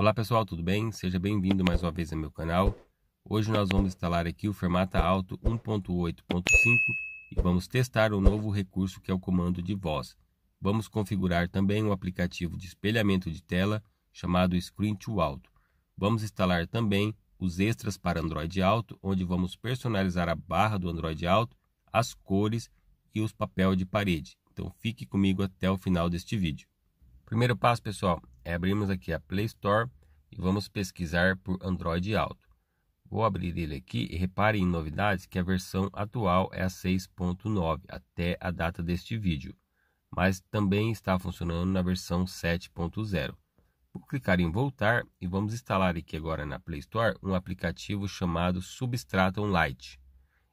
Olá pessoal, tudo bem? Seja bem-vindo mais uma vez ao meu canal. Hoje nós vamos instalar aqui o Fermata Alto 1.8.5 e vamos testar o novo recurso que é o comando de voz. Vamos configurar também um aplicativo de espelhamento de tela chamado Screen to Alto. Vamos instalar também os extras para Android Auto, onde vamos personalizar a barra do Android Auto, as cores e os papéis de parede. Então fique comigo até o final deste vídeo. Primeiro passo, pessoal, abrimos aqui a Play Store e vamos pesquisar por Android Auto. Vou abrir ele aqui e repare em novidades que a versão atual é a 6.9 até a data deste vídeo, mas também está funcionando na versão 7.0. Vou clicar em voltar e vamos instalar aqui agora na Play Store um aplicativo chamado Substratum Lite.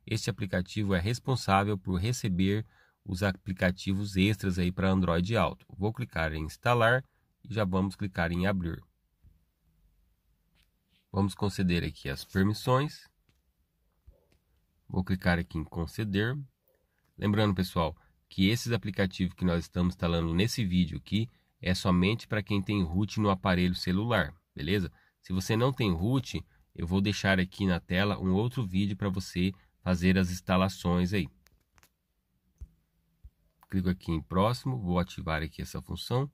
Este aplicativo é responsável por receber os aplicativos extras aí para Android Auto. Vou clicar em instalar e já vamos clicar em abrir. Vamos conceder aqui as permissões. Vou clicar aqui em conceder. Lembrando, pessoal, que esses aplicativos que nós estamos instalando nesse vídeo aqui é somente para quem tem root no aparelho celular, beleza? Se você não tem root, eu vou deixar aqui na tela um outro vídeo para você fazer as instalações aí. Clico aqui em próximo, vou ativar aqui essa função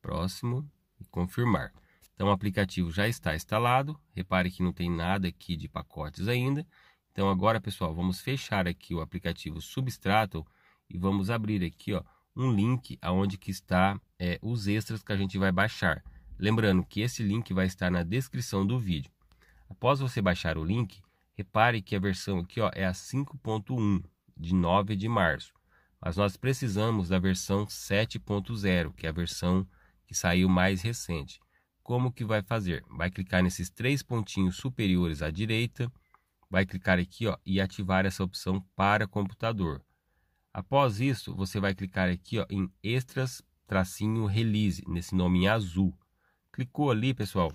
próximo e confirmar. Então o aplicativo já está instalado, repare que não tem nada aqui de pacotes ainda. Então agora pessoal, vamos fechar aqui o aplicativo Substrato e vamos abrir aqui ó, um link aonde que está é, os extras que a gente vai baixar. Lembrando que esse link vai estar na descrição do vídeo. Após você baixar o link, repare que a versão aqui ó, é a 5.1 de 9 de março, mas nós precisamos da versão 7.0, que é a versão que saiu mais recente. Como que vai fazer? Vai clicar nesses três pontinhos superiores à direita, vai clicar aqui ó, e ativar essa opção para computador. Após isso, você vai clicar aqui ó, em Extras tracinho Release, nesse nome em azul. Clicou ali, pessoal,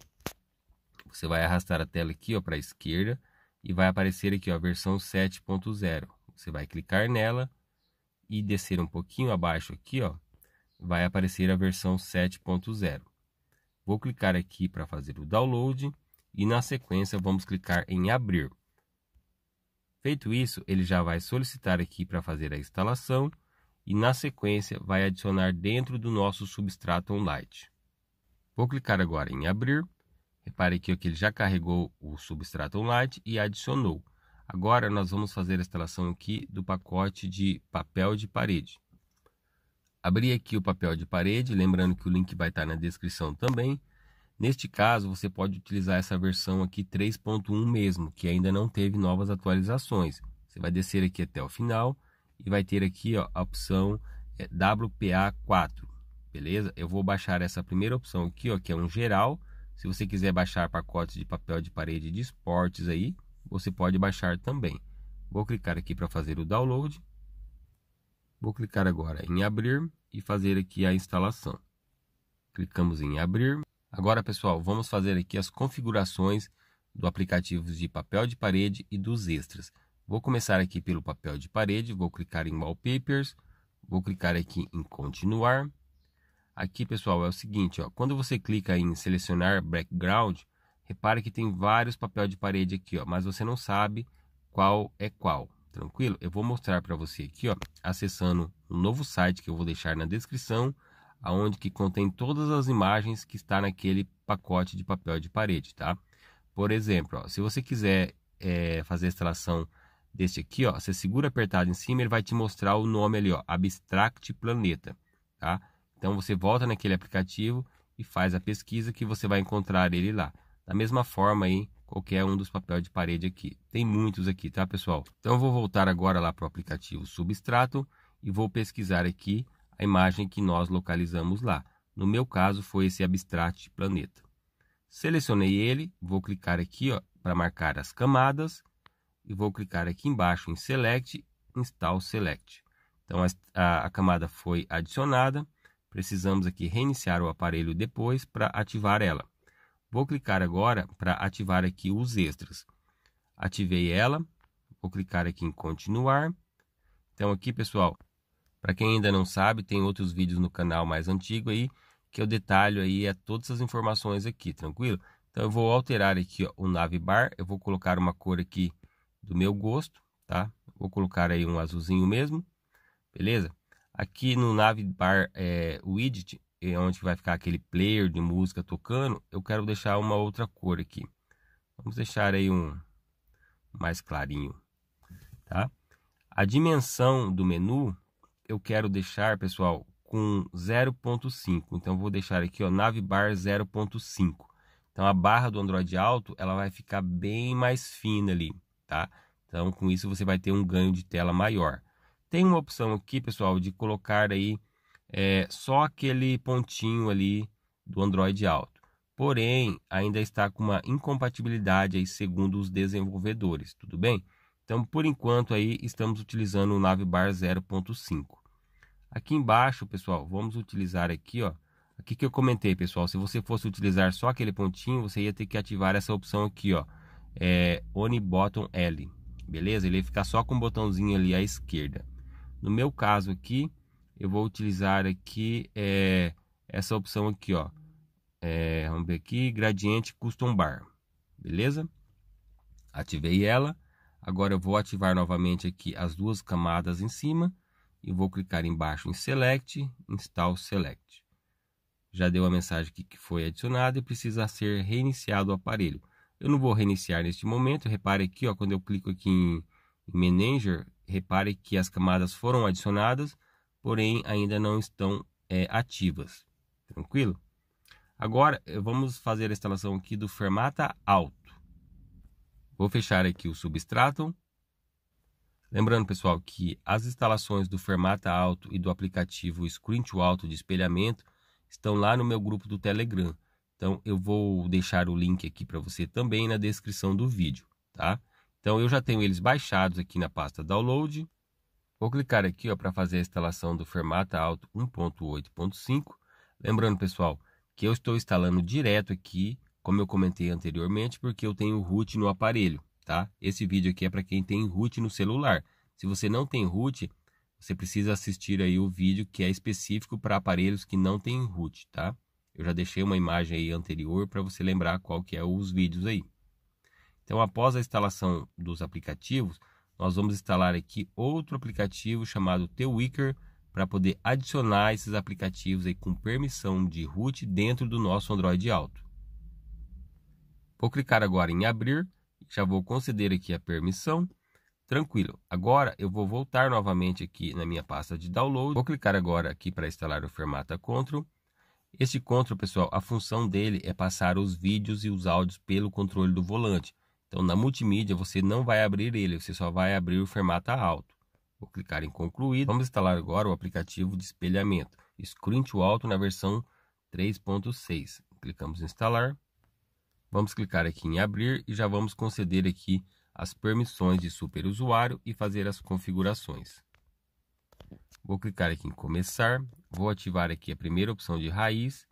você vai arrastar a tela aqui para a esquerda e vai aparecer aqui a versão 7.0. Você vai clicar nela e descer um pouquinho abaixo aqui, ó, vai aparecer a versão 7.0. Vou clicar aqui para fazer o download e na sequência vamos clicar em abrir. Feito isso, ele já vai solicitar aqui para fazer a instalação e na sequência vai adicionar dentro do nosso substrato online. Vou clicar agora em abrir. Repare aqui que ele já carregou o substrato online e adicionou. Agora nós vamos fazer a instalação aqui do pacote de papel de parede abrir aqui o papel de parede, lembrando que o link vai estar na descrição também. Neste caso, você pode utilizar essa versão aqui 3.1 mesmo, que ainda não teve novas atualizações. Você vai descer aqui até o final e vai ter aqui ó, a opção é, WPA4, beleza? Eu vou baixar essa primeira opção aqui, ó, que é um geral. Se você quiser baixar pacotes de papel de parede de esportes aí, você pode baixar também. Vou clicar aqui para fazer o download. Vou clicar agora em abrir e fazer aqui a instalação. Clicamos em abrir. Agora, pessoal, vamos fazer aqui as configurações do aplicativo de papel de parede e dos extras. Vou começar aqui pelo papel de parede, vou clicar em Wallpapers, vou clicar aqui em Continuar. Aqui, pessoal, é o seguinte, ó, quando você clica em Selecionar Background, repare que tem vários papéis de parede aqui, ó, mas você não sabe qual é qual. Tranquilo? Eu vou mostrar para você aqui, ó, acessando um novo site que eu vou deixar na descrição, aonde que contém todas as imagens que está naquele pacote de papel de parede, tá? Por exemplo, ó, se você quiser é, fazer a instalação deste aqui, ó, você segura apertado em cima, ele vai te mostrar o nome ali, ó, Abstract Planeta, tá? Então você volta naquele aplicativo e faz a pesquisa que você vai encontrar ele lá. Da mesma forma aí, qualquer um dos papéis de parede aqui. Tem muitos aqui, tá pessoal? Então eu vou voltar agora lá para o aplicativo Substrato e vou pesquisar aqui a imagem que nós localizamos lá. No meu caso foi esse abstract planeta. Selecionei ele, vou clicar aqui ó, para marcar as camadas e vou clicar aqui embaixo em Select, Install Select. Então a, a, a camada foi adicionada, precisamos aqui reiniciar o aparelho depois para ativar ela. Vou clicar agora para ativar aqui os extras. Ativei ela, vou clicar aqui em continuar. Então aqui, pessoal, para quem ainda não sabe, tem outros vídeos no canal mais antigo aí, que eu detalho aí é todas as informações aqui, tranquilo? Então eu vou alterar aqui ó, o navbar, eu vou colocar uma cor aqui do meu gosto, tá? Vou colocar aí um azulzinho mesmo, beleza? Aqui no navbar é, widget, onde vai ficar aquele player de música tocando, eu quero deixar uma outra cor aqui. Vamos deixar aí um mais clarinho, tá? A dimensão do menu eu quero deixar, pessoal, com 0.5. Então vou deixar aqui, ó, navbar 0.5. Então a barra do Android Auto, ela vai ficar bem mais fina ali, tá? Então com isso você vai ter um ganho de tela maior. Tem uma opção aqui, pessoal, de colocar aí é, só aquele pontinho ali do Android Auto. Porém, ainda está com uma incompatibilidade aí segundo os desenvolvedores, tudo bem? Então, por enquanto aí estamos utilizando o Navbar 0.5. Aqui embaixo, pessoal, vamos utilizar aqui, ó. Aqui que eu comentei, pessoal, se você fosse utilizar só aquele pontinho, você ia ter que ativar essa opção aqui, ó. É button L, beleza? Ele ia ficar só com o botãozinho ali à esquerda. No meu caso aqui, eu vou utilizar aqui é, essa opção aqui, ó. É, vamos ver aqui, gradiente custom bar, beleza? Ativei ela. Agora eu vou ativar novamente aqui as duas camadas em cima e vou clicar embaixo em select, install select. Já deu a mensagem aqui que foi adicionada e precisa ser reiniciado o aparelho. Eu não vou reiniciar neste momento, repare aqui, ó, quando eu clico aqui em, em manager, repare que as camadas foram adicionadas, porém ainda não estão é, ativas. Tranquilo? Agora eh, vamos fazer a instalação aqui do fermata alto. Vou fechar aqui o substrato. Lembrando, pessoal, que as instalações do fermata alto e do aplicativo Screen to Alto de espelhamento estão lá no meu grupo do Telegram. Então eu vou deixar o link aqui para você também na descrição do vídeo, tá? Então eu já tenho eles baixados aqui na pasta download. Vou clicar aqui para fazer a instalação do Fermata Auto 1.8.5. Lembrando, pessoal, que eu estou instalando direto aqui, como eu comentei anteriormente, porque eu tenho root no aparelho, tá? Esse vídeo aqui é para quem tem root no celular. Se você não tem root, você precisa assistir aí o vídeo que é específico para aparelhos que não tem root, tá? Eu já deixei uma imagem aí anterior para você lembrar qual que é os vídeos aí. Então, após a instalação dos aplicativos, nós vamos instalar aqui outro aplicativo chamado TWicker para poder adicionar esses aplicativos aí com permissão de root dentro do nosso Android Auto. Vou clicar agora em abrir, já vou conceder aqui a permissão. Tranquilo. Agora eu vou voltar novamente aqui na minha pasta de download. Vou clicar agora aqui para instalar o Fermata Control. Este control, pessoal, a função dele é passar os vídeos e os áudios pelo controle do volante. Então, na multimídia, você não vai abrir ele, você só vai abrir o formato alto. Vou clicar em concluir. Vamos instalar agora o aplicativo de espelhamento, Screen to Alto na versão 3.6. Clicamos em instalar. Vamos clicar aqui em abrir e já vamos conceder aqui as permissões de superusuário e fazer as configurações. Vou clicar aqui em começar, vou ativar aqui a primeira opção de raiz,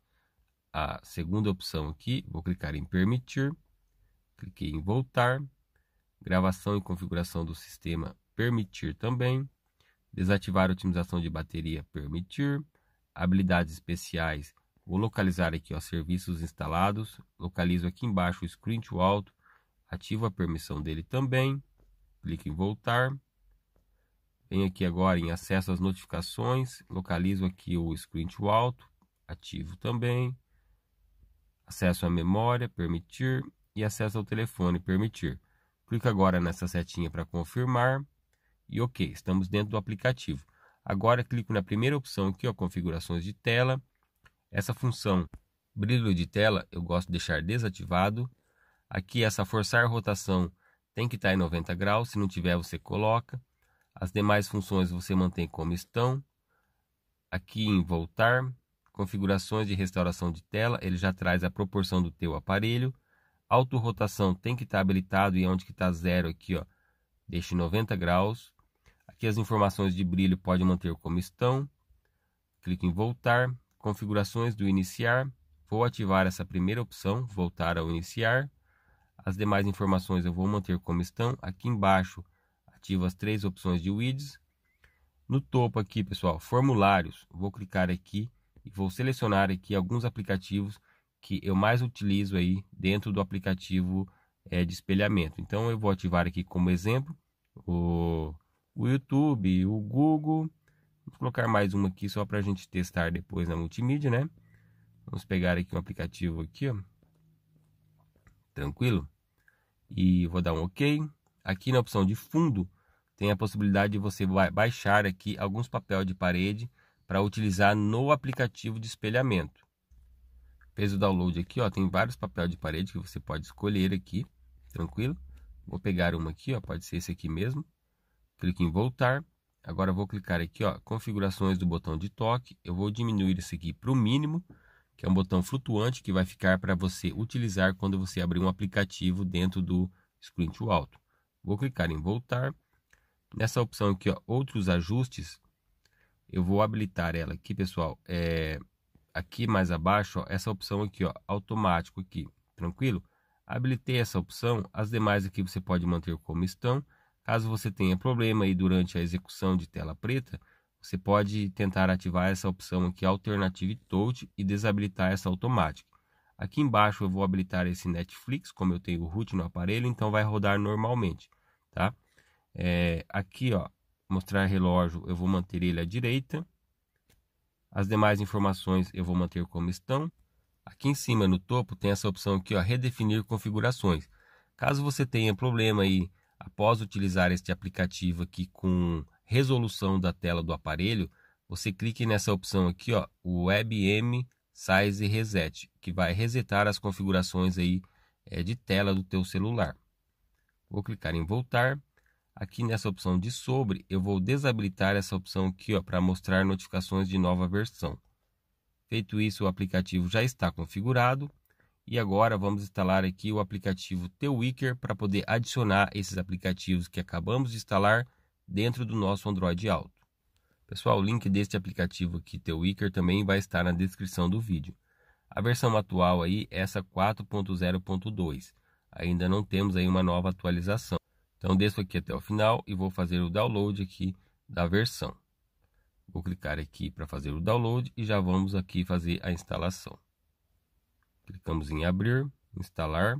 a segunda opção aqui, vou clicar em permitir cliquei em voltar, gravação e configuração do sistema permitir também, desativar a otimização de bateria permitir, habilidades especiais, vou localizar aqui os serviços instalados, localizo aqui embaixo o screen to alto, ativo a permissão dele também, clique em voltar, venho aqui agora em acesso às notificações, localizo aqui o screen to alto, ativo também, acesso à memória, permitir, e acesso ao telefone Permitir. Clique agora nessa setinha para confirmar e OK, estamos dentro do aplicativo. Agora clico na primeira opção aqui, ó, configurações de tela. Essa função brilho de tela eu gosto de deixar desativado. Aqui essa forçar rotação tem que estar tá em 90 graus, se não tiver você coloca. As demais funções você mantém como estão. Aqui em voltar, configurações de restauração de tela, ele já traz a proporção do teu aparelho. Autorrotação tem que estar tá habilitado e é onde que está zero aqui, ó. Deixe 90 graus. Aqui as informações de brilho pode manter como estão. Clique em voltar. Configurações do iniciar. Vou ativar essa primeira opção, voltar ao iniciar. As demais informações eu vou manter como estão. Aqui embaixo ativo as três opções de widgets. No topo aqui, pessoal, formulários. Vou clicar aqui e vou selecionar aqui alguns aplicativos que eu mais utilizo aí dentro do aplicativo é, de espelhamento. Então eu vou ativar aqui como exemplo o, o YouTube, o Google. Vou colocar mais um aqui só para a gente testar depois na multimídia, né? Vamos pegar aqui um aplicativo aqui, ó. Tranquilo? E vou dar um OK. Aqui na opção de fundo tem a possibilidade de você baixar aqui alguns papéis de parede para utilizar no aplicativo de espelhamento. Fez o download aqui, ó. Tem vários papéis de parede que você pode escolher aqui, tranquilo? Vou pegar uma aqui, ó. Pode ser esse aqui mesmo. Clique em voltar. Agora vou clicar aqui, ó, configurações do botão de toque. Eu vou diminuir isso aqui para o mínimo, que é um botão flutuante que vai ficar para você utilizar quando você abrir um aplicativo dentro do Screen to Alto. Vou clicar em voltar. Nessa opção aqui, ó, outros ajustes, eu vou habilitar ela aqui, pessoal, é, aqui mais abaixo, ó, essa opção aqui, ó, automático aqui, tranquilo? Habilitei essa opção, as demais aqui você pode manter como estão. Caso você tenha problema aí durante a execução de tela preta, você pode tentar ativar essa opção aqui Alternative Touch e desabilitar essa automática. Aqui embaixo eu vou habilitar esse Netflix, como eu tenho o root no aparelho, então vai rodar normalmente, tá? É, aqui, ó, mostrar relógio, eu vou manter ele à direita. As demais informações eu vou manter como estão. Aqui em cima no topo tem essa opção aqui, ó, redefinir configurações. Caso você tenha problema aí após utilizar este aplicativo aqui com resolução da tela do aparelho, você clique nessa opção aqui, ó, WebM Size Reset, que vai resetar as configurações aí é, de tela do teu celular. Vou clicar em voltar. Aqui nessa opção de sobre, eu vou desabilitar essa opção aqui para mostrar notificações de nova versão. Feito isso, o aplicativo já está configurado. E agora vamos instalar aqui o aplicativo TWicker para poder adicionar esses aplicativos que acabamos de instalar dentro do nosso Android Auto. Pessoal, o link deste aplicativo aqui, TWicker, também vai estar na descrição do vídeo. A versão atual aí é essa 4.0.2. Ainda não temos aí uma nova atualização. Então desço aqui até o final e vou fazer o download aqui da versão. Vou clicar aqui para fazer o download e já vamos aqui fazer a instalação. Clicamos em abrir, instalar,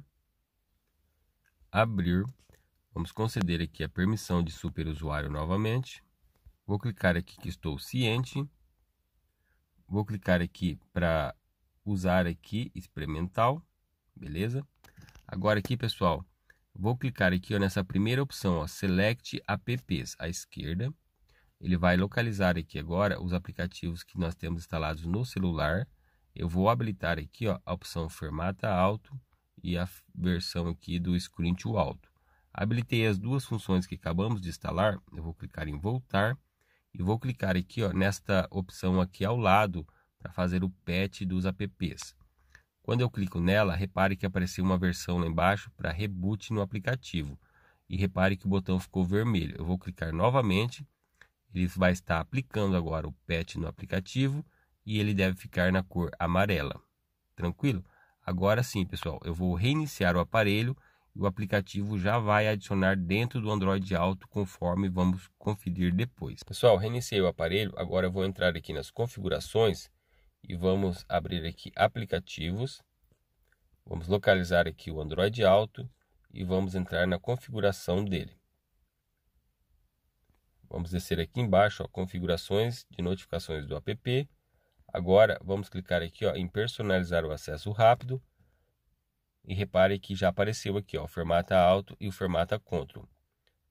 abrir. Vamos conceder aqui a permissão de superusuário novamente. Vou clicar aqui que estou ciente. Vou clicar aqui para usar aqui experimental, beleza? Agora aqui, pessoal, Vou clicar aqui ó, nessa primeira opção, ó, Select Apps, à esquerda. Ele vai localizar aqui agora os aplicativos que nós temos instalados no celular. Eu vou habilitar aqui ó, a opção Formata Alto e a versão aqui do Screen to Alto. Habilitei as duas funções que acabamos de instalar. Eu vou clicar em Voltar e vou clicar aqui ó, nesta opção aqui ao lado para fazer o patch dos apps. Quando eu clico nela, repare que apareceu uma versão lá embaixo para reboot no aplicativo. E repare que o botão ficou vermelho. Eu vou clicar novamente. Ele vai estar aplicando agora o patch no aplicativo e ele deve ficar na cor amarela. Tranquilo? Agora sim, pessoal, eu vou reiniciar o aparelho e o aplicativo já vai adicionar dentro do Android Auto conforme vamos conferir depois. Pessoal, reiniciei o aparelho, agora eu vou entrar aqui nas configurações e vamos abrir aqui aplicativos. Vamos localizar aqui o Android Auto e vamos entrar na configuração dele. Vamos descer aqui embaixo, ó, configurações de notificações do app. Agora vamos clicar aqui ó, em personalizar o acesso rápido. E repare que já apareceu aqui ó, o formato alto e o formato control.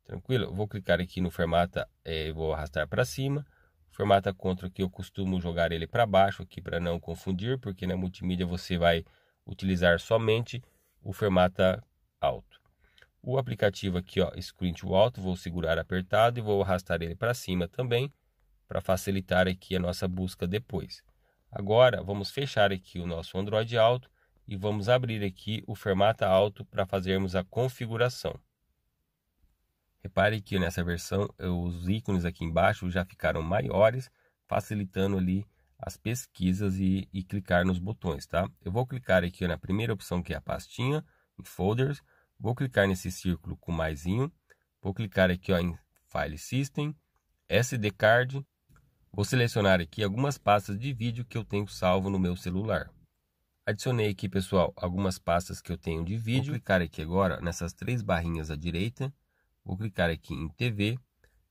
Tranquilo? Vou clicar aqui no formato e eh, vou arrastar para cima. Formata contra que eu costumo jogar ele para baixo aqui para não confundir, porque na multimídia você vai utilizar somente o formata alto. O aplicativo aqui, ó, Screen to Alto, vou segurar apertado e vou arrastar ele para cima também, para facilitar aqui a nossa busca depois. Agora, vamos fechar aqui o nosso Android Alto e vamos abrir aqui o formata alto para fazermos a configuração. Repare que nessa versão eh, os ícones aqui embaixo já ficaram maiores, facilitando ali as pesquisas e, e, clicar nos botões, tá? Eu vou clicar aqui na primeira opção que é a pastinha, em folders, vou clicar nesse círculo com maisinho, vou clicar aqui ó, em File System, SD Card, vou selecionar aqui algumas pastas de vídeo que eu tenho salvo no meu celular. Adicionei aqui, pessoal, algumas pastas que eu tenho de vídeo. Vou clicar aqui agora nessas três barrinhas à direita Vou clicar aqui em TV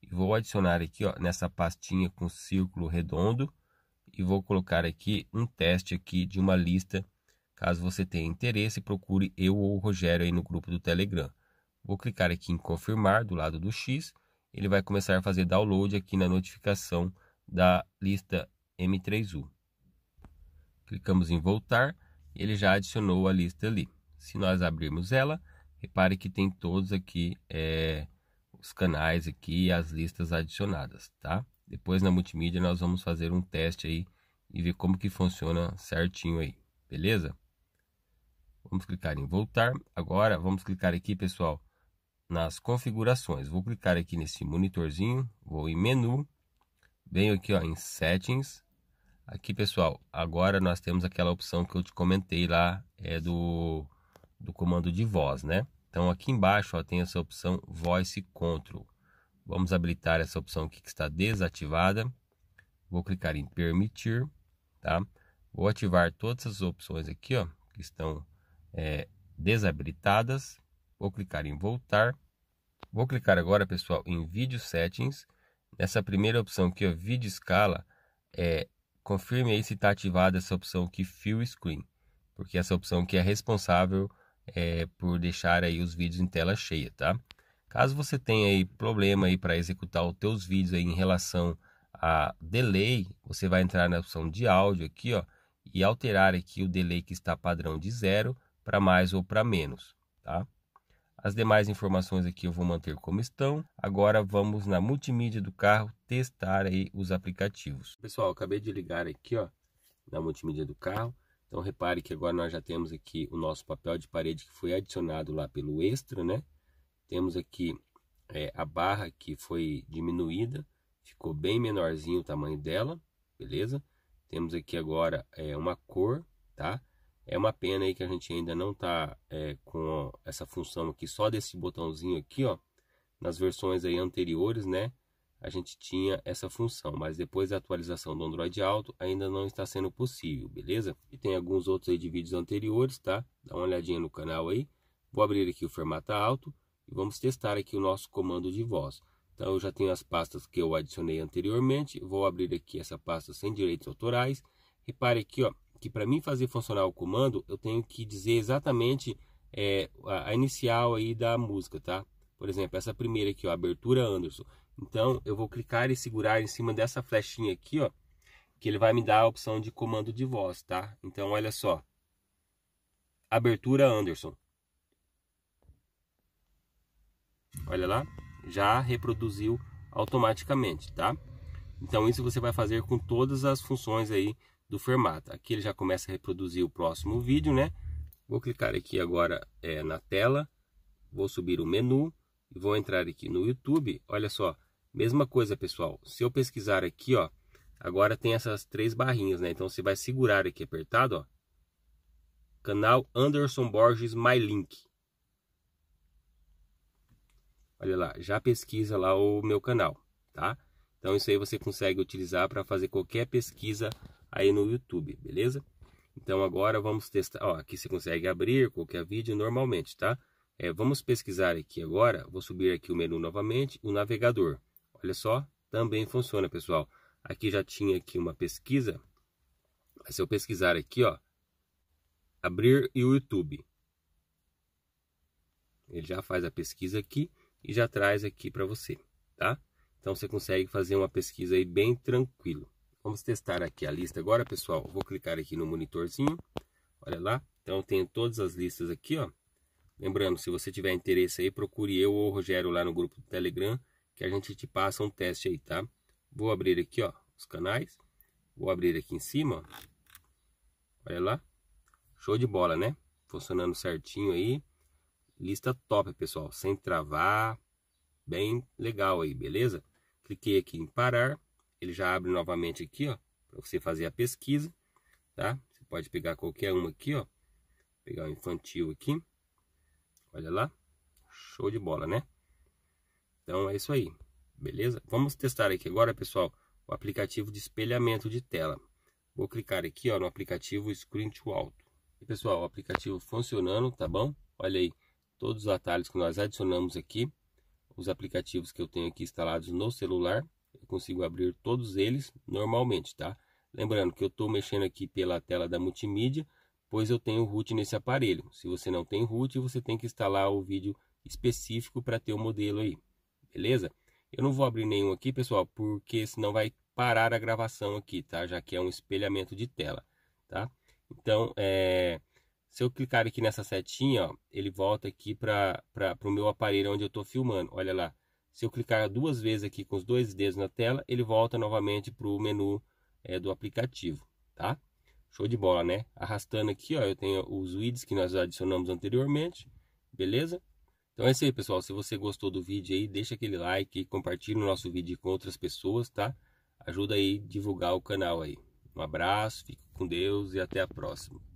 e vou adicionar aqui ó, nessa pastinha com círculo redondo e vou colocar aqui um teste aqui de uma lista. Caso você tenha interesse, procure eu ou o Rogério aí no grupo do Telegram. Vou clicar aqui em confirmar do lado do X, ele vai começar a fazer download aqui na notificação da lista M3U. Clicamos em voltar, ele já adicionou a lista ali. Se nós abrirmos ela, Repare que tem todos aqui é, os canais aqui e as listas adicionadas, tá? Depois na multimídia nós vamos fazer um teste aí e ver como que funciona certinho aí, beleza? Vamos clicar em voltar. Agora vamos clicar aqui, pessoal, nas configurações. Vou clicar aqui nesse monitorzinho, vou em menu, venho aqui ó, em settings. Aqui, pessoal, agora nós temos aquela opção que eu te comentei lá, é do do comando de voz, né? Então aqui embaixo ó, tem essa opção Voice Control. Vamos habilitar essa opção aqui que está desativada. Vou clicar em Permitir, tá? Vou ativar todas as opções aqui, ó, que estão é, desabilitadas. Vou clicar em Voltar. Vou clicar agora, pessoal, em Video Settings. Nessa primeira opção aqui, ó, Video Escala, é, confirme aí se está ativada essa opção aqui, Fill Screen, porque essa opção aqui é responsável é, por deixar aí os vídeos em tela cheia, tá? Caso você tenha aí problema aí para executar os teus vídeos aí em relação a delay, você vai entrar na opção de áudio aqui, ó, e alterar aqui o delay que está padrão de zero para mais ou para menos, tá? As demais informações aqui eu vou manter como estão. Agora vamos na multimídia do carro testar aí os aplicativos. Pessoal, acabei de ligar aqui, ó, na multimídia do carro então repare que agora nós já temos aqui o nosso papel de parede que foi adicionado lá pelo extra, né? Temos aqui é, a barra que foi diminuída, ficou bem menorzinho o tamanho dela, beleza? Temos aqui agora é, uma cor, tá? É uma pena aí que a gente ainda não está é, com essa função aqui só desse botãozinho aqui, ó. Nas versões aí anteriores, né? a gente tinha essa função, mas depois da atualização do Android Auto ainda não está sendo possível, beleza? E tem alguns outros aí de vídeos anteriores, tá? Dá uma olhadinha no canal aí. Vou abrir aqui o formato Auto e vamos testar aqui o nosso comando de voz. Então eu já tenho as pastas que eu adicionei anteriormente, vou abrir aqui essa pasta sem direitos autorais. Repare aqui, ó, que para mim fazer funcionar o comando, eu tenho que dizer exatamente é, a inicial aí da música, tá? Por exemplo, essa primeira aqui, ó, abertura Anderson. Então eu vou clicar e segurar em cima dessa flechinha aqui, ó, que ele vai me dar a opção de comando de voz, tá? Então olha só. Abertura Anderson. Olha lá, já reproduziu automaticamente, tá? Então isso você vai fazer com todas as funções aí do Fermata. Aqui ele já começa a reproduzir o próximo vídeo, né? Vou clicar aqui agora é, na tela, vou subir o menu e vou entrar aqui no YouTube. Olha só, Mesma coisa, pessoal. Se eu pesquisar aqui, ó, agora tem essas três barrinhas, né? Então você vai segurar aqui apertado, ó. Canal Anderson Borges My Link. Olha lá, já pesquisa lá o meu canal, tá? Então isso aí você consegue utilizar para fazer qualquer pesquisa aí no YouTube, beleza? Então agora vamos testar, ó, aqui você consegue abrir qualquer vídeo normalmente, tá? É, vamos pesquisar aqui agora, vou subir aqui o menu novamente, o navegador. Olha só, também funciona, pessoal. Aqui já tinha aqui uma pesquisa. Se eu pesquisar aqui, ó, abrir o YouTube. Ele já faz a pesquisa aqui e já traz aqui para você, tá? Então você consegue fazer uma pesquisa aí bem tranquilo. Vamos testar aqui a lista agora, pessoal. Vou clicar aqui no monitorzinho. Olha lá. Então tenho todas as listas aqui, ó. Lembrando, se você tiver interesse aí, procure eu ou o Rogério lá no grupo do Telegram que a gente te passa um teste aí, tá? Vou abrir aqui, ó, os canais. Vou abrir aqui em cima, ó. Olha lá. Show de bola, né? Funcionando certinho aí. Lista top, pessoal. Sem travar. Bem legal aí, beleza? Cliquei aqui em parar. Ele já abre novamente aqui, ó. Para você fazer a pesquisa, tá? Você pode pegar qualquer uma aqui, ó. Pegar o um infantil aqui. Olha lá. Show de bola, né? Então é isso aí, beleza? Vamos testar aqui agora, pessoal, o aplicativo de espelhamento de tela. Vou clicar aqui ó, no aplicativo Screen to Alto. E, pessoal, o aplicativo funcionando, tá bom? Olha aí, todos os atalhos que nós adicionamos aqui, os aplicativos que eu tenho aqui instalados no celular, eu consigo abrir todos eles normalmente, tá? Lembrando que eu estou mexendo aqui pela tela da multimídia, pois eu tenho root nesse aparelho. Se você não tem root, você tem que instalar o vídeo específico para ter o modelo aí beleza? Eu não vou abrir nenhum aqui, pessoal, porque senão vai parar a gravação aqui, tá? Já que é um espelhamento de tela, tá? Então, é, se eu clicar aqui nessa setinha, ó, ele volta aqui para o meu aparelho onde eu estou filmando. Olha lá. Se eu clicar duas vezes aqui com os dois dedos na tela, ele volta novamente para o menu é, do aplicativo, tá? Show de bola, né? Arrastando aqui, ó, eu tenho os widgets que nós adicionamos anteriormente, beleza? Então é isso aí, pessoal. Se você gostou do vídeo aí, deixa aquele like, compartilha o nosso vídeo com outras pessoas, tá? Ajuda aí divulgar o canal aí. Um abraço, fique com Deus e até a próxima.